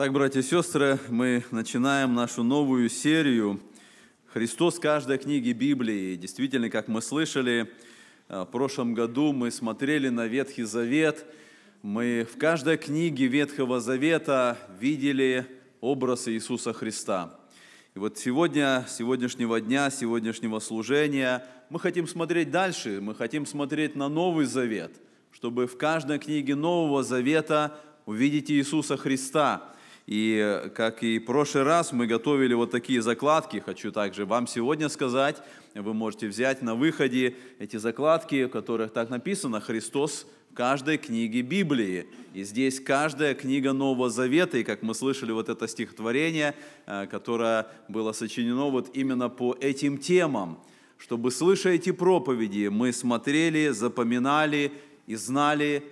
Так, братья и сестры, мы начинаем нашу новую серию «Христос в каждой книге Библии». Действительно, как мы слышали, э, в прошлом году мы смотрели на Ветхий Завет. Мы в каждой книге Ветхого Завета видели образ Иисуса Христа. И вот сегодня, сегодняшнего дня, сегодняшнего служения мы хотим смотреть дальше, мы хотим смотреть на Новый Завет, чтобы в каждой книге Нового Завета увидеть Иисуса Христа – и как и в прошлый раз мы готовили вот такие закладки, хочу также вам сегодня сказать, вы можете взять на выходе эти закладки, в которых так написано «Христос в каждой книге Библии. И здесь каждая книга Нового Завета, и как мы слышали вот это стихотворение, э, которое было сочинено вот именно по этим темам, чтобы, слыша эти проповеди, мы смотрели, запоминали и знали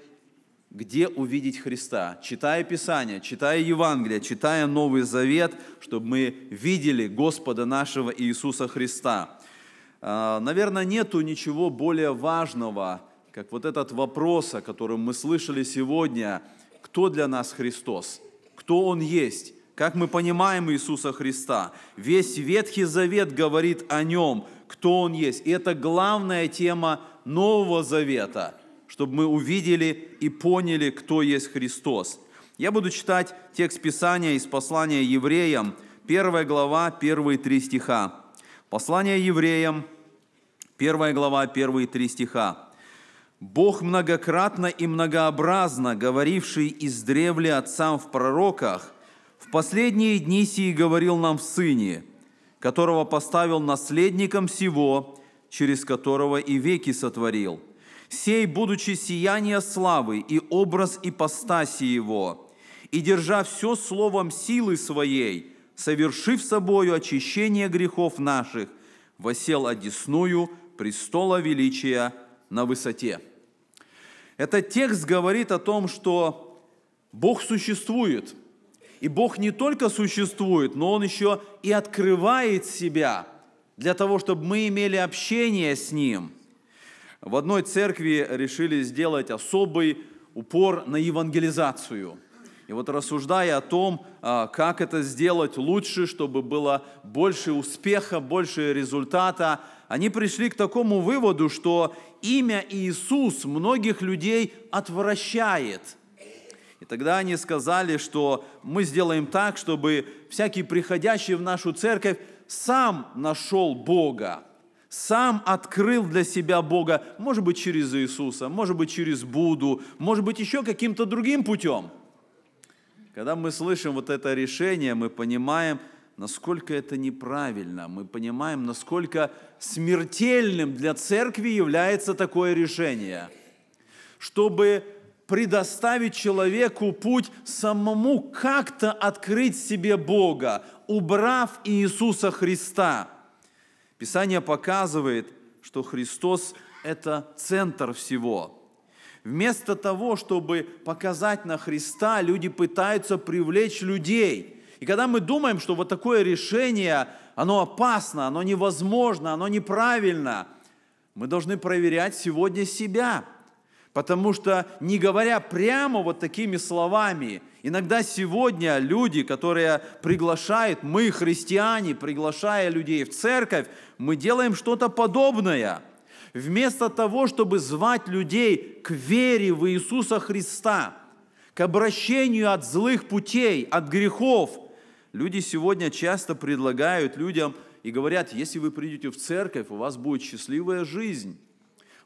где увидеть Христа, читая Писание, читая Евангелие, читая Новый Завет, чтобы мы видели Господа нашего Иисуса Христа. А, наверное, нету ничего более важного, как вот этот вопрос, о котором мы слышали сегодня, кто для нас Христос, кто Он есть, как мы понимаем Иисуса Христа. Весь Ветхий Завет говорит о Нем, кто Он есть. И это главная тема Нового Завета – чтобы мы увидели и поняли, кто есть Христос. Я буду читать текст Писания из послания евреям, первая глава, первые три стиха. Послание евреям, первая глава, первые три стиха. «Бог многократно и многообразно, говоривший из издревле отцам в пророках, в последние дни сии говорил нам в Сыне, которого поставил наследником всего, через которого и веки сотворил – Сей, будучи сияние славы и образ ипостаси его, и держа все словом силы своей, совершив собою очищение грехов наших, восел одесную престола величия на высоте». Этот текст говорит о том, что Бог существует. И Бог не только существует, но Он еще и открывает себя для того, чтобы мы имели общение с Ним – в одной церкви решили сделать особый упор на евангелизацию. И вот рассуждая о том, а, как это сделать лучше, чтобы было больше успеха, больше результата, они пришли к такому выводу, что имя Иисус многих людей отвращает – и тогда они сказали, что мы сделаем так, чтобы всякий приходящий в нашу церковь сам нашел Бога сам открыл для себя Бога, может быть, через Иисуса, может быть, через Буду, может быть, еще каким-то другим путем. Когда мы слышим вот это решение, мы понимаем, насколько это неправильно, мы понимаем, насколько смертельным для церкви является такое решение, чтобы предоставить человеку путь самому как-то открыть себе Бога, убрав Иисуса Христа – Писание показывает, что Христос – это центр всего. Вместо того, чтобы показать на Христа, люди пытаются привлечь людей. И когда мы думаем, что вот такое решение, оно опасно, оно невозможно, оно неправильно, мы должны проверять сегодня себя. Потому что не говоря прямо вот такими словами, Иногда сегодня люди, которые приглашают, мы, христиане, приглашая людей в церковь, мы делаем что-то подобное. Вместо того, чтобы звать людей к вере в Иисуса Христа, к обращению от злых путей, от грехов, люди сегодня часто предлагают людям и говорят, если вы придете в церковь, у вас будет счастливая жизнь.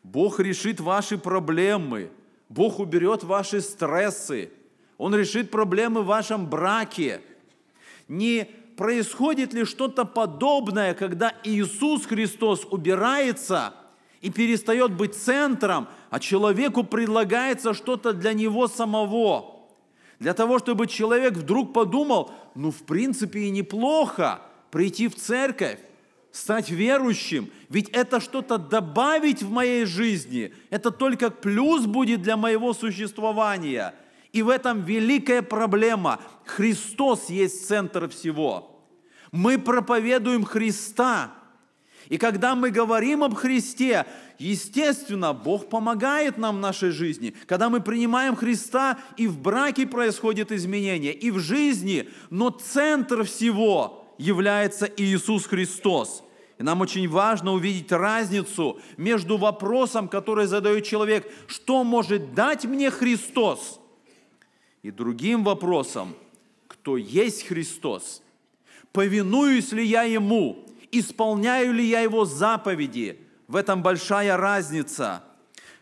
Бог решит ваши проблемы, Бог уберет ваши стрессы – он решит проблемы в вашем браке. Не происходит ли что-то подобное, когда Иисус Христос убирается и перестает быть центром, а человеку предлагается что-то для него самого? Для того, чтобы человек вдруг подумал, ну, в принципе, и неплохо прийти в церковь, стать верующим, ведь это что-то добавить в моей жизни, это только плюс будет для моего существования – и в этом великая проблема. Христос есть центр всего. Мы проповедуем Христа. И когда мы говорим об Христе, естественно, Бог помогает нам в нашей жизни. Когда мы принимаем Христа, и в браке происходит изменение, и в жизни, но центр всего является Иисус Христос. И нам очень важно увидеть разницу между вопросом, который задает человек, что может дать мне Христос, и другим вопросом, кто есть Христос, повинуюсь ли я Ему, исполняю ли я Его заповеди. В этом большая разница.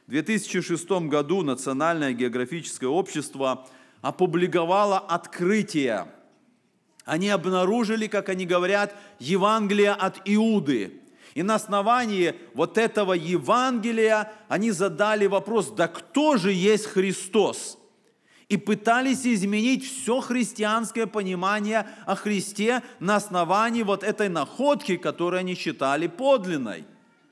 В 2006 году Национальное географическое общество опубликовало открытие. Они обнаружили, как они говорят, Евангелие от Иуды. И на основании вот этого Евангелия они задали вопрос, да кто же есть Христос? и пытались изменить все христианское понимание о Христе на основании вот этой находки, которую они считали подлинной.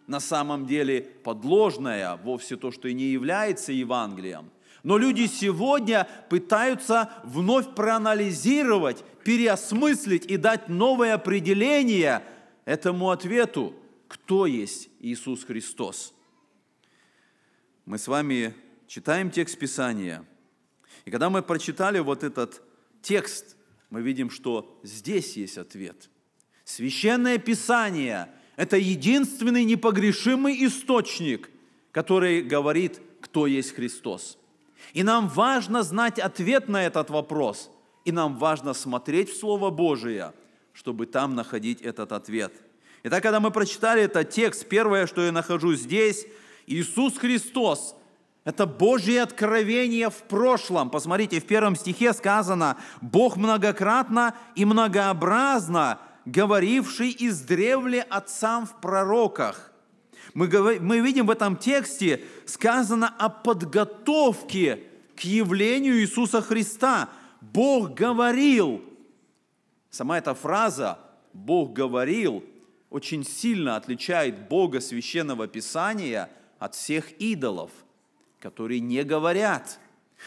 На самом деле подложная, вовсе то, что и не является Евангелием. Но люди сегодня пытаются вновь проанализировать, переосмыслить и дать новое определение этому ответу, кто есть Иисус Христос. Мы с вами читаем текст Писания – и когда мы прочитали вот этот текст, мы видим, что здесь есть ответ. Священное Писание – это единственный непогрешимый источник, который говорит, кто есть Христос. И нам важно знать ответ на этот вопрос, и нам важно смотреть в Слово Божие, чтобы там находить этот ответ. Итак, когда мы прочитали этот текст, первое, что я нахожу здесь, Иисус Христос – это Божье откровение в прошлом. Посмотрите, в первом стихе сказано, «Бог многократно и многообразно, говоривший из издревле отцам в пророках». Мы, говор... мы видим в этом тексте сказано о подготовке к явлению Иисуса Христа. Бог говорил. Сама эта фраза «Бог говорил» очень сильно отличает Бога Священного Писания от всех идолов – которые не говорят.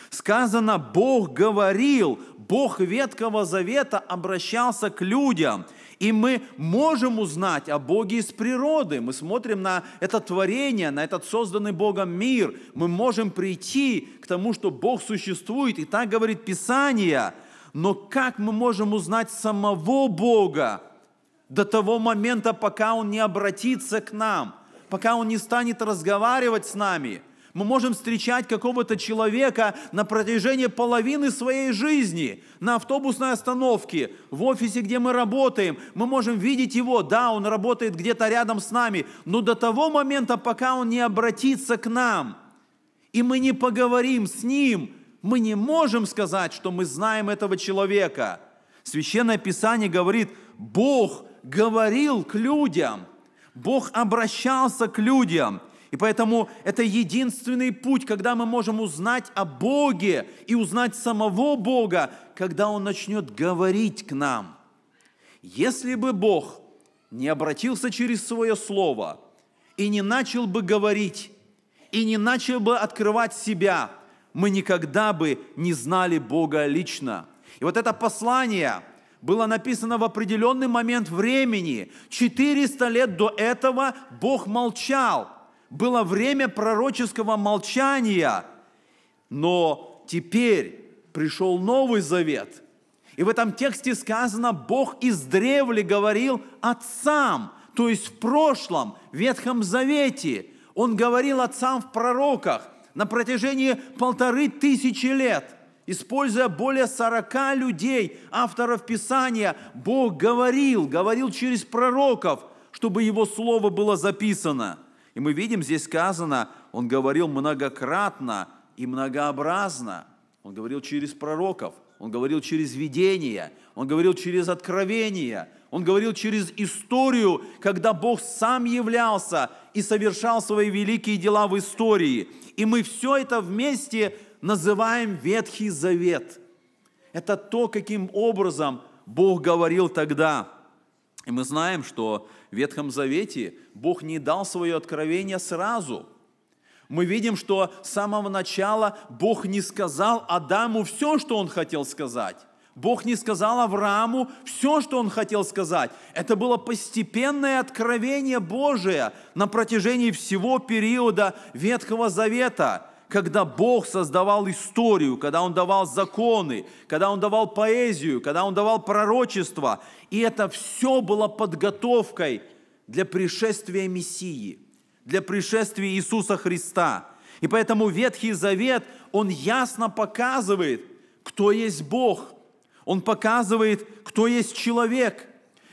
Сказано, Бог говорил, Бог Ветхого Завета обращался к людям. И мы можем узнать о Боге из природы. Мы смотрим на это творение, на этот созданный Богом мир. Мы можем прийти к тому, что Бог существует. И так говорит Писание. Но как мы можем узнать самого Бога до того момента, пока Он не обратится к нам, пока Он не станет разговаривать с нами – мы можем встречать какого-то человека на протяжении половины своей жизни, на автобусной остановке, в офисе, где мы работаем. Мы можем видеть его, да, он работает где-то рядом с нами, но до того момента, пока он не обратится к нам, и мы не поговорим с ним, мы не можем сказать, что мы знаем этого человека. Священное Писание говорит, Бог говорил к людям, Бог обращался к людям – и поэтому это единственный путь, когда мы можем узнать о Боге и узнать самого Бога, когда Он начнет говорить к нам. Если бы Бог не обратился через свое слово и не начал бы говорить, и не начал бы открывать себя, мы никогда бы не знали Бога лично. И вот это послание – было написано в определенный момент времени. 400 лет до этого Бог молчал было время пророческого молчания, но теперь пришел Новый Завет. И в этом тексте сказано, Бог из древли говорил отцам, то есть в прошлом, в Ветхом Завете. Он говорил отцам в пророках на протяжении полторы тысячи лет – Используя более 40 людей, авторов Писания, Бог говорил, говорил через пророков, чтобы его слово было записано – и мы видим, здесь сказано, он говорил многократно и многообразно. Он говорил через пророков, он говорил через видения, он говорил через откровения, он говорил через историю, когда Бог сам являлся и совершал свои великие дела в истории. И мы все это вместе называем Ветхий Завет. Это то, каким образом Бог говорил тогда. И мы знаем, что в Ветхом Завете Бог не дал свое откровение сразу. Мы видим, что с самого начала Бог не сказал Адаму все, что он хотел сказать. Бог не сказал Аврааму все, что он хотел сказать. Это было постепенное откровение Божие на протяжении всего периода Ветхого Завета – когда Бог создавал историю, когда Он давал законы, когда Он давал поэзию, когда Он давал пророчество. И это все было подготовкой для пришествия Мессии, для пришествия Иисуса Христа. И поэтому Ветхий Завет, он ясно показывает, кто есть Бог. Он показывает, кто есть человек.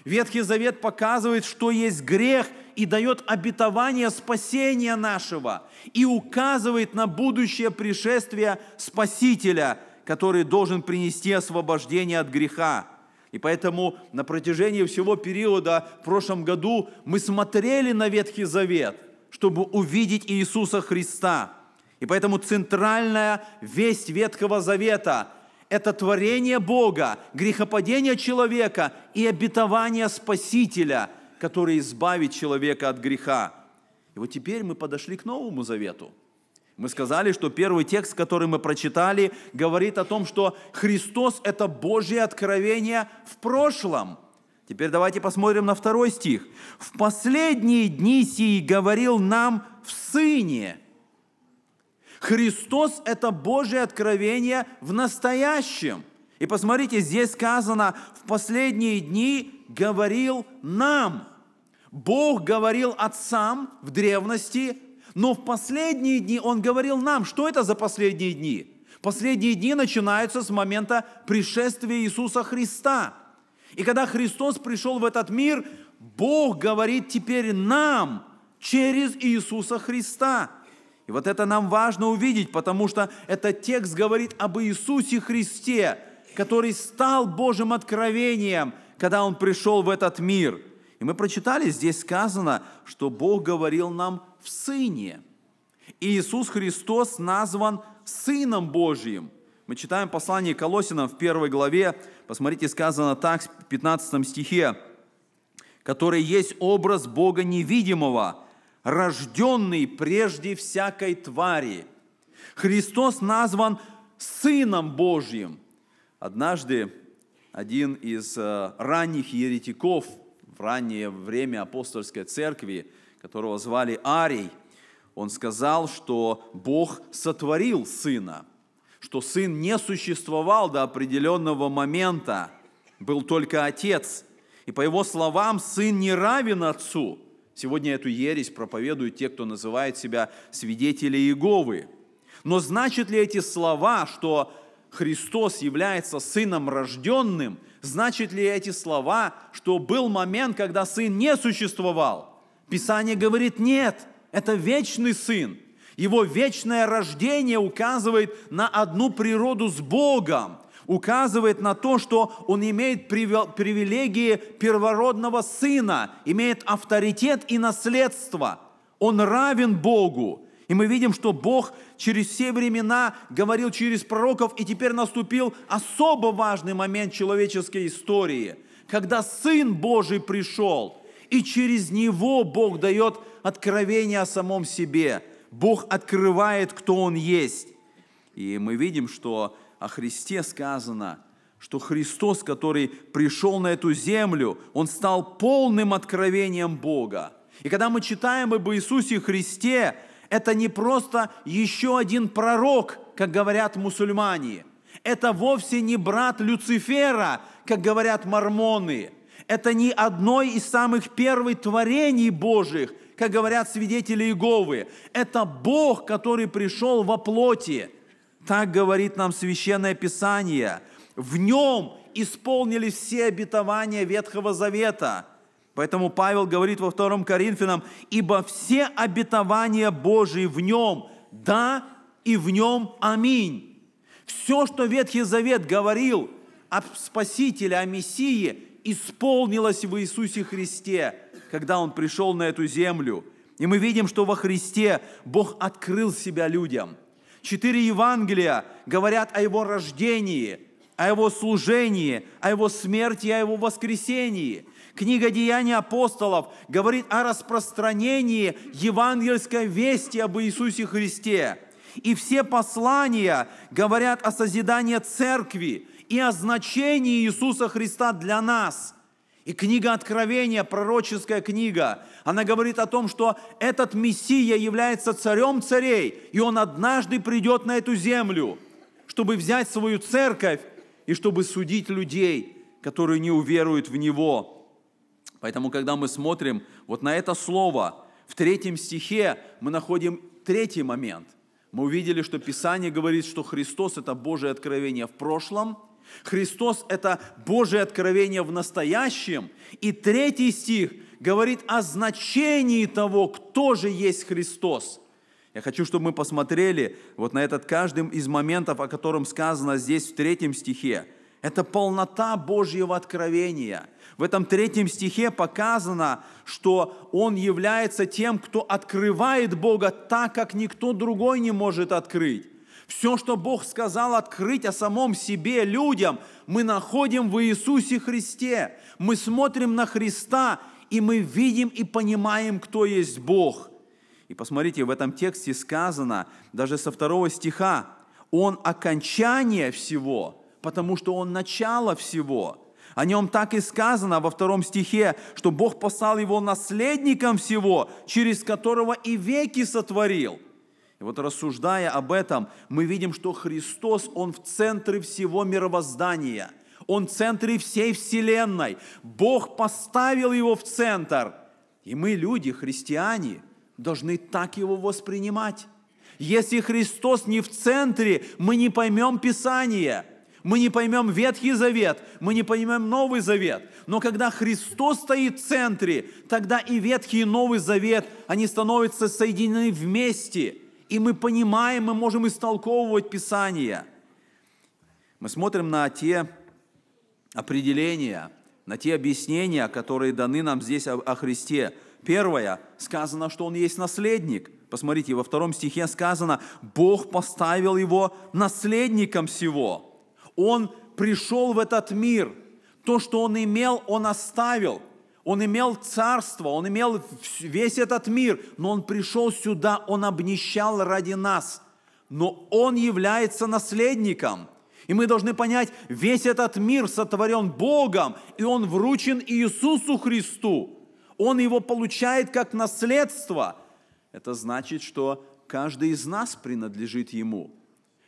Ветхий Завет показывает, что есть грех и дает обетование спасения нашего и указывает на будущее пришествие Спасителя, который должен принести освобождение от греха. И поэтому на протяжении всего периода в прошлом году мы смотрели на Ветхий Завет, чтобы увидеть Иисуса Христа. И поэтому центральная весть Ветхого Завета – это творение Бога, грехопадение человека и обетование Спасителя – который избавит человека от греха. И вот теперь мы подошли к Новому Завету. Мы сказали, что первый текст, который мы прочитали, говорит о том, что Христос – это Божье откровение в прошлом. Теперь давайте посмотрим на второй стих. «В последние дни сии говорил нам в Сыне». Христос – это Божье откровение в настоящем. И посмотрите, здесь сказано, в последние дни говорил нам. Бог говорил отцам в древности, но в последние дни Он говорил нам. Что это за последние дни? Последние дни начинаются с момента пришествия Иисуса Христа. И когда Христос пришел в этот мир, Бог говорит теперь нам через Иисуса Христа. И вот это нам важно увидеть, потому что этот текст говорит об Иисусе Христе – который стал Божьим откровением, когда Он пришел в этот мир. И мы прочитали, здесь сказано, что Бог говорил нам в Сыне. И Иисус Христос назван Сыном Божьим. Мы читаем послание Колосинам в первой главе, посмотрите, сказано так в 15 стихе, который есть образ Бога невидимого, рожденный прежде всякой твари. Христос назван Сыном Божьим – Однажды один из э, ранних еретиков в раннее время апостольской церкви, которого звали Арий, он сказал, что Бог сотворил сына, что сын не существовал до определенного момента, был только отец. И по его словам, сын не равен отцу. Сегодня эту ересь проповедуют те, кто называет себя свидетели Иеговы. Но значит ли эти слова, что Христос является сыном рожденным, значит ли эти слова, что был момент, когда сын не существовал? Писание говорит, нет, это вечный сын. Его вечное рождение указывает на одну природу с Богом, указывает на то, что он имеет привилегии первородного сына, имеет авторитет и наследство. Он равен Богу. И мы видим, что Бог через все времена, говорил через пророков, и теперь наступил особо важный момент человеческой истории, когда Сын Божий пришел, и через Него Бог дает откровение о самом себе. Бог открывает, кто Он есть. И мы видим, что о Христе сказано, что Христос, который пришел на эту землю, Он стал полным откровением Бога. И когда мы читаем об Иисусе Христе, это не просто еще один пророк, как говорят мусульмане. Это вовсе не брат Люцифера, как говорят мормоны. Это не одно из самых первых творений Божьих, как говорят свидетели Иеговы. Это Бог, который пришел во плоти. Так говорит нам Священное Писание. В нем исполнились все обетования Ветхого Завета – Поэтому Павел говорит во втором Коринфянам, «Ибо все обетования Божии в нем, да и в нем аминь». Все, что Ветхий Завет говорил о Спасителе, о Мессии, исполнилось в Иисусе Христе, когда Он пришел на эту землю. И мы видим, что во Христе Бог открыл себя людям. Четыре Евангелия говорят о Его рождении – о Его служении, о Его смерти, о Его воскресении. Книга «Деяний апостолов» говорит о распространении евангельской вести об Иисусе Христе. И все послания говорят о созидании церкви и о значении Иисуса Христа для нас. И книга Откровения, пророческая книга, она говорит о том, что этот Мессия является царем царей, и он однажды придет на эту землю, чтобы взять свою церковь и чтобы судить людей, которые не уверуют в Него. Поэтому, когда мы смотрим вот на это слово, в третьем стихе мы находим третий момент. Мы увидели, что Писание говорит, что Христос – это Божие откровение в прошлом, Христос – это Божие откровение в настоящем. И третий стих говорит о значении того, кто же есть Христос – я хочу, чтобы мы посмотрели вот на этот каждый из моментов, о котором сказано здесь в третьем стихе. Это полнота Божьего откровения. В этом третьем стихе показано, что Он является тем, кто открывает Бога так, как никто другой не может открыть. Все, что Бог сказал открыть о самом себе людям, мы находим в Иисусе Христе. Мы смотрим на Христа, и мы видим и понимаем, кто есть Бог – и посмотрите, в этом тексте сказано, даже со второго стиха, он окончание всего, потому что он начало всего. О нем так и сказано во втором стихе, что Бог послал его наследником всего, через которого и веки сотворил. И вот рассуждая об этом, мы видим, что Христос, Он в центре всего мировоздания, Он в центре всей Вселенной. Бог поставил Его в центр. И мы, люди, христиане – должны так его воспринимать. Если Христос не в центре, мы не поймем Писание, мы не поймем Ветхий Завет, мы не поймем Новый Завет. Но когда Христос стоит в центре, тогда и Ветхий и Новый Завет, они становятся соединены вместе. И мы понимаем, мы можем истолковывать Писание. Мы смотрим на те определения, на те объяснения, которые даны нам здесь о, о Христе – Первое, сказано, что он есть наследник. Посмотрите, во втором стихе сказано, Бог поставил его наследником всего. Он пришел в этот мир. То, что он имел, он оставил. Он имел царство, он имел весь этот мир, но он пришел сюда, он обнищал ради нас. Но он является наследником – и мы должны понять, весь этот мир сотворен Богом, и он вручен Иисусу Христу он его получает как наследство. Это значит, что каждый из нас принадлежит ему.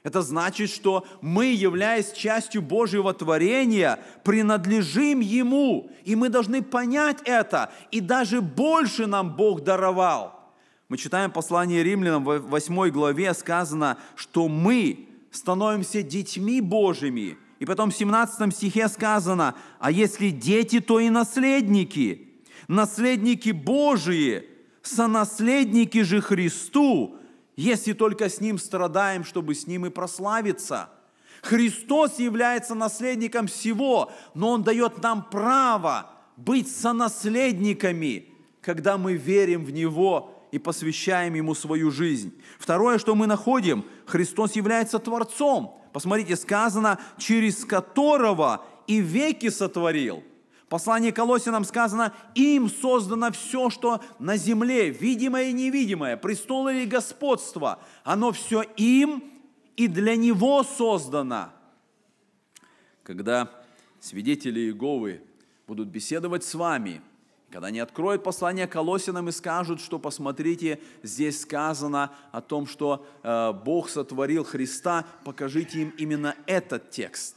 Это значит, что мы, являясь частью Божьего творения, принадлежим Ему, и мы должны понять это, и даже больше нам Бог даровал. Мы читаем послание римлянам в 8 главе, сказано, что мы становимся детьми Божьими. И потом в 17 стихе сказано, а если дети, то и наследники – наследники Божии, сонаследники же Христу, если только с Ним страдаем, чтобы с Ним и прославиться. Христос является наследником всего, но Он дает нам право быть сонаследниками, когда мы верим в Него и посвящаем Ему свою жизнь. Второе, что мы находим, Христос является Творцом. Посмотрите, сказано, через которого и веки сотворил – послании Колосинам сказано, им создано все, что на земле, видимое и невидимое, престолы и господство. Оно все им и для него создано. Когда свидетели Иеговы будут беседовать с вами, когда они откроют послание Колосинам и скажут, что, посмотрите, здесь сказано о том, что э, Бог сотворил Христа, покажите им именно этот текст.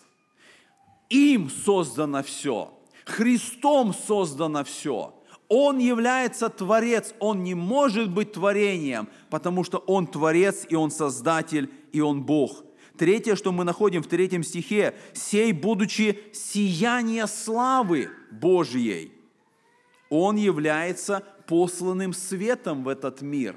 Им создано все. Христом создано все. Он является Творец, Он не может быть творением, потому что Он Творец, и Он Создатель, и Он Бог. Третье, что мы находим в третьем стихе, «Сей, будучи сияние славы Божьей». Он является посланным светом в этот мир.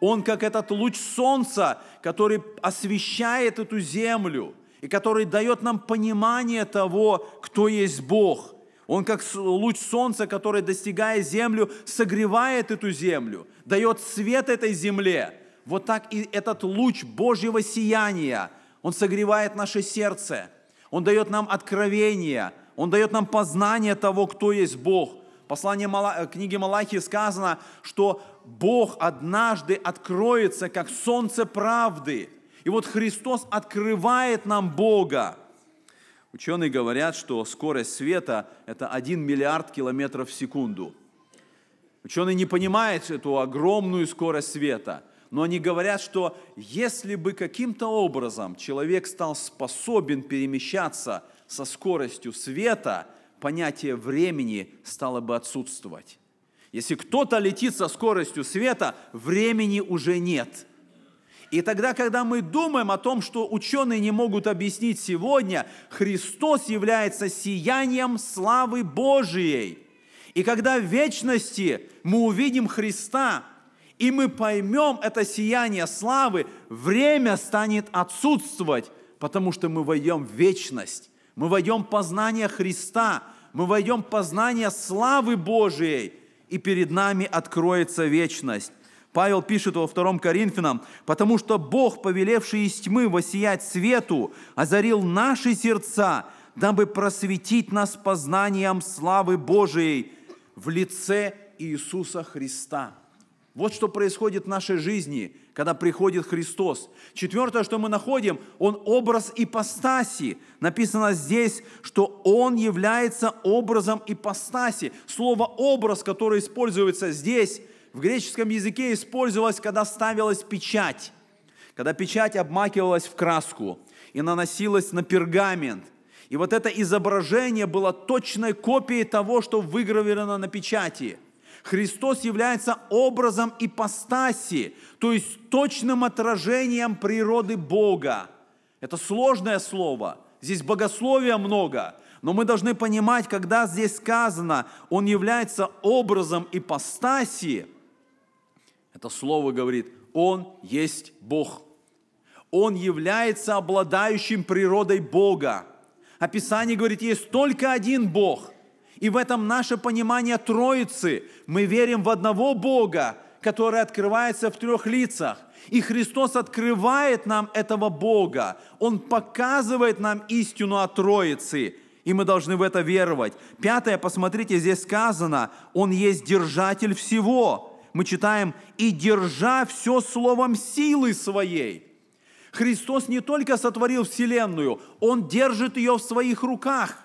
Он как этот луч солнца, который освещает эту землю и который дает нам понимание того, кто есть Бог – он как луч солнца, который, достигая землю, согревает эту землю, дает свет этой земле. Вот так и этот луч Божьего сияния, он согревает наше сердце, он дает нам откровение, он дает нам познание того, кто есть Бог. В послании э, книги Малахии сказано, что Бог однажды откроется, как солнце правды. И вот Христос открывает нам Бога. Ученые говорят, что скорость света – это 1 миллиард километров в секунду. Ученые не понимают эту огромную скорость света, но они говорят, что если бы каким-то образом человек стал способен перемещаться со скоростью света, понятие времени стало бы отсутствовать. Если кто-то летит со скоростью света, времени уже нет. И тогда, когда мы думаем о том, что ученые не могут объяснить сегодня, Христос является сиянием славы Божией. И когда в вечности мы увидим Христа, и мы поймем это сияние славы, время станет отсутствовать, потому что мы войдем в вечность, мы войдем в познание Христа, мы войдем в познание славы Божией, и перед нами откроется вечность. Павел пишет во втором Коринфянам, «Потому что Бог, повелевший из тьмы воссиять свету, озарил наши сердца, дабы просветить нас познанием славы Божией в лице Иисуса Христа». Вот что происходит в нашей жизни, когда приходит Христос. Четвертое, что мы находим, Он образ ипостаси. Написано здесь, что Он является образом ипостаси. Слово «образ», которое используется здесь – в греческом языке использовалось, когда ставилась печать, когда печать обмакивалась в краску и наносилась на пергамент. И вот это изображение было точной копией того, что выгравировано на печати. Христос является образом ипостаси, то есть точным отражением природы Бога. Это сложное слово. Здесь богословия много. Но мы должны понимать, когда здесь сказано, он является образом ипостаси, это слово говорит, Он есть Бог. Он является обладающим природой Бога. А Писание говорит, есть только один Бог. И в этом наше понимание Троицы. Мы верим в одного Бога, который открывается в трех лицах. И Христос открывает нам этого Бога. Он показывает нам истину о Троице. И мы должны в это веровать. Пятое, посмотрите, здесь сказано, Он есть держатель всего мы читаем, «и держа все словом силы своей». Христос не только сотворил Вселенную, Он держит ее в своих руках.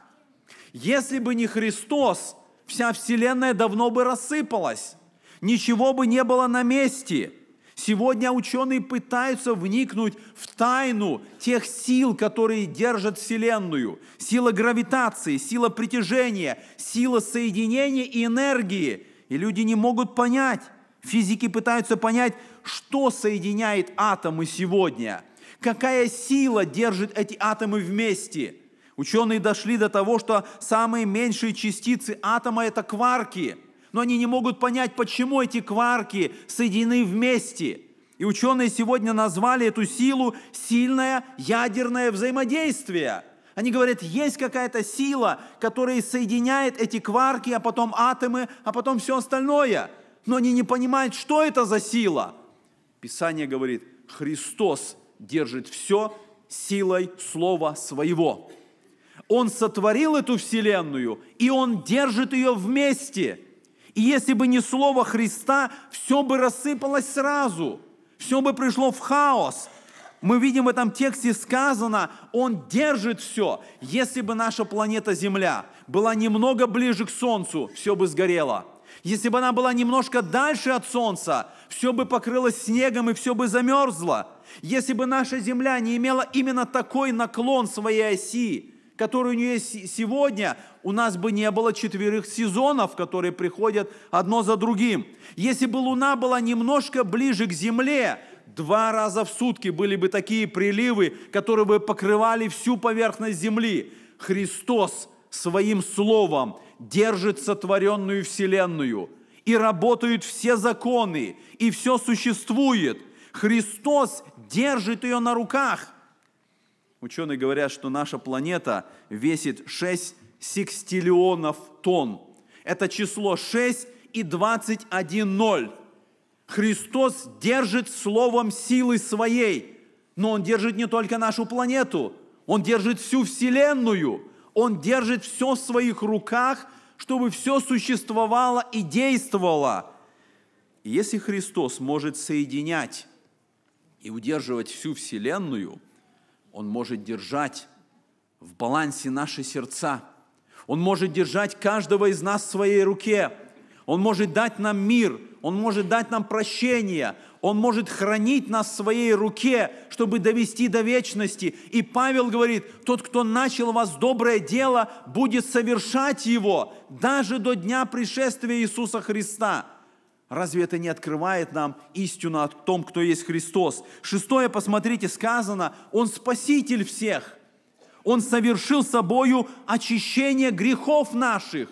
Если бы не Христос, вся Вселенная давно бы рассыпалась, ничего бы не было на месте. Сегодня ученые пытаются вникнуть в тайну тех сил, которые держат Вселенную. Сила гравитации, сила притяжения, сила соединения и энергии. И люди не могут понять, Физики пытаются понять, что соединяет атомы сегодня, какая сила держит эти атомы вместе. Ученые дошли до того, что самые меньшие частицы атома – это кварки, но они не могут понять, почему эти кварки соединены вместе. И ученые сегодня назвали эту силу «сильное ядерное взаимодействие». Они говорят, есть какая-то сила, которая соединяет эти кварки, а потом атомы, а потом все остальное – но они не понимают, что это за сила. Писание говорит, Христос держит все силой Слова Своего. Он сотворил эту вселенную, и Он держит ее вместе. И если бы не Слово Христа, все бы рассыпалось сразу, все бы пришло в хаос. Мы видим в этом тексте сказано, Он держит все. Если бы наша планета Земля была немного ближе к Солнцу, все бы сгорело – если бы она была немножко дальше от солнца, все бы покрылось снегом и все бы замерзло. Если бы наша земля не имела именно такой наклон своей оси, который у нее сегодня, у нас бы не было четверых сезонов, которые приходят одно за другим. Если бы Луна была немножко ближе к Земле, два раза в сутки были бы такие приливы, которые бы покрывали всю поверхность Земли. Христос своим словом держит сотворенную вселенную, и работают все законы, и все существует. Христос держит ее на руках. Ученые говорят, что наша планета весит 6 секстиллионов тонн. Это число 6 и 21 ноль. Христос держит словом силы своей, но Он держит не только нашу планету, Он держит всю Вселенную – он держит все в своих руках, чтобы все существовало и действовало. И если Христос может соединять и удерживать всю Вселенную, Он может держать в балансе наши сердца. Он может держать каждого из нас в своей руке. Он может дать нам мир, Он может дать нам прощение, он может хранить нас в своей руке, чтобы довести до вечности. И Павел говорит, тот, кто начал у вас доброе дело, будет совершать его даже до дня пришествия Иисуса Христа. Разве это не открывает нам истину о том, кто есть Христос? Шестое, посмотрите, сказано, Он спаситель всех. Он совершил собою очищение грехов наших.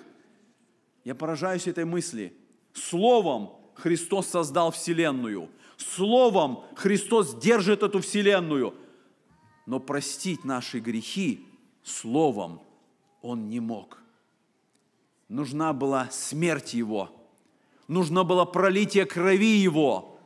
Я поражаюсь этой мысли. Словом Христос создал Вселенную – Словом Христос держит эту вселенную. Но простить наши грехи Словом Он не мог. Нужна была смерть Его. Нужно было пролитие крови Его.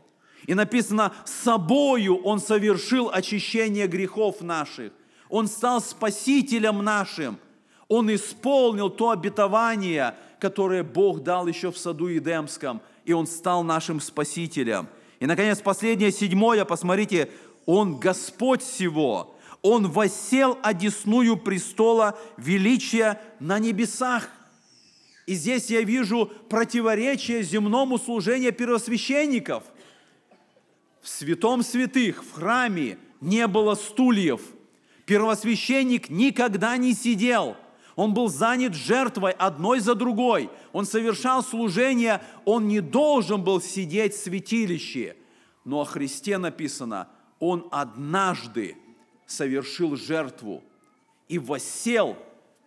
И написано, собою Он совершил очищение грехов наших. Он стал спасителем нашим. Он исполнил то обетование, которое Бог дал еще в саду Едемском, и Он стал нашим спасителем. И, наконец, последнее, седьмое, посмотрите, Он Господь всего. Он восел одесную престола величия на небесах. И здесь я вижу противоречие земному служению первосвященников. В святом святых, в храме не было стульев. Первосвященник никогда не сидел – он был занят жертвой одной за другой, он совершал служение, он не должен был сидеть в святилище. Но о Христе написано, он однажды совершил жертву и воссел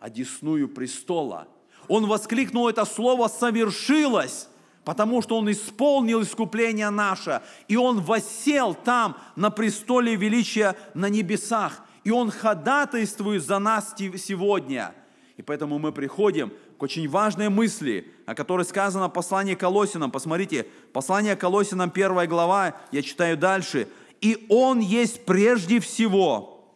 одесную престола. Он воскликнул это слово «совершилось», потому что Он исполнил искупление наше, и Он воссел там на престоле величия на небесах, и Он ходатайствует за нас сегодня. И поэтому мы приходим к очень важной мысли, о которой сказано в послании Колосинам. Посмотрите, послание Колосинам, первая глава, я читаю дальше. «И Он есть прежде всего,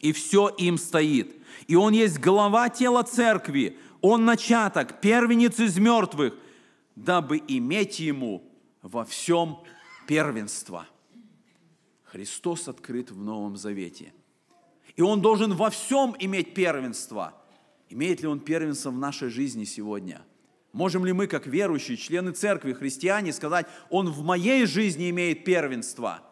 и все им стоит. И Он есть глава тела церкви, Он начаток, первенец из мертвых, дабы иметь Ему во всем первенство». Христос открыт в Новом Завете. И Он должен во всем иметь первенство – Имеет ли он первенство в нашей жизни сегодня? Можем ли мы, как верующие, члены церкви, христиане, сказать, он в моей жизни имеет первенство?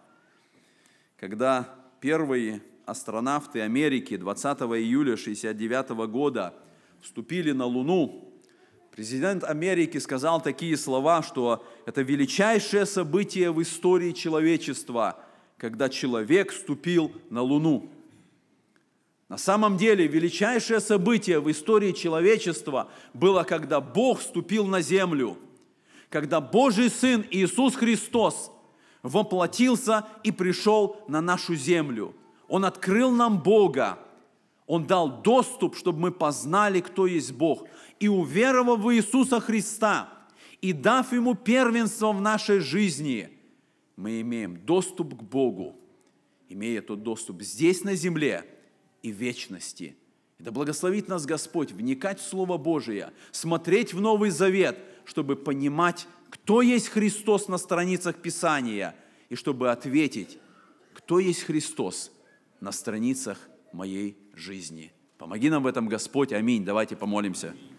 Когда первые астронавты Америки 20 июля 1969 года вступили на Луну, президент Америки сказал такие слова, что это величайшее событие в истории человечества, когда человек вступил на Луну. На самом деле величайшее событие в истории человечества было, когда Бог ступил на землю, когда Божий Сын Иисус Христос воплотился и пришел на нашу землю. Он открыл нам Бога, Он дал доступ, чтобы мы познали, кто есть Бог. И уверовав в Иисуса Христа, и дав Ему первенство в нашей жизни, мы имеем доступ к Богу. Имея тот доступ здесь на земле – и вечности. Да благословит нас Господь вникать в Слово Божие, смотреть в Новый Завет, чтобы понимать, кто есть Христос на страницах Писания, и чтобы ответить, кто есть Христос на страницах моей жизни. Помоги нам в этом, Господь. Аминь. Давайте помолимся.